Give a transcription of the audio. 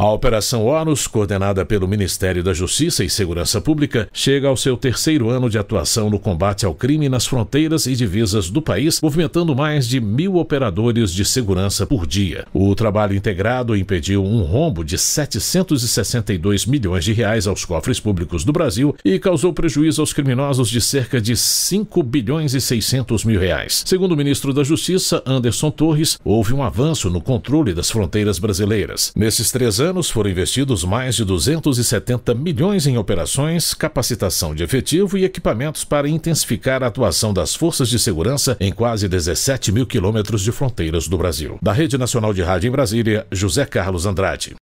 A Operação Horus, coordenada pelo Ministério da Justiça e Segurança Pública, chega ao seu terceiro ano de atuação no combate ao crime nas fronteiras e divisas do país, movimentando mais de mil operadores de segurança por dia. O trabalho integrado impediu um rombo de 762 milhões de reais aos cofres públicos do Brasil e causou prejuízo aos criminosos de cerca de 5 bilhões e 600 mil reais. Segundo o ministro da Justiça, Anderson Torres, houve um avanço no controle das fronteiras brasileiras. Nesses três anos, anos foram investidos mais de 270 milhões em operações, capacitação de efetivo e equipamentos para intensificar a atuação das forças de segurança em quase 17 mil quilômetros de fronteiras do Brasil. Da Rede Nacional de Rádio em Brasília, José Carlos Andrade.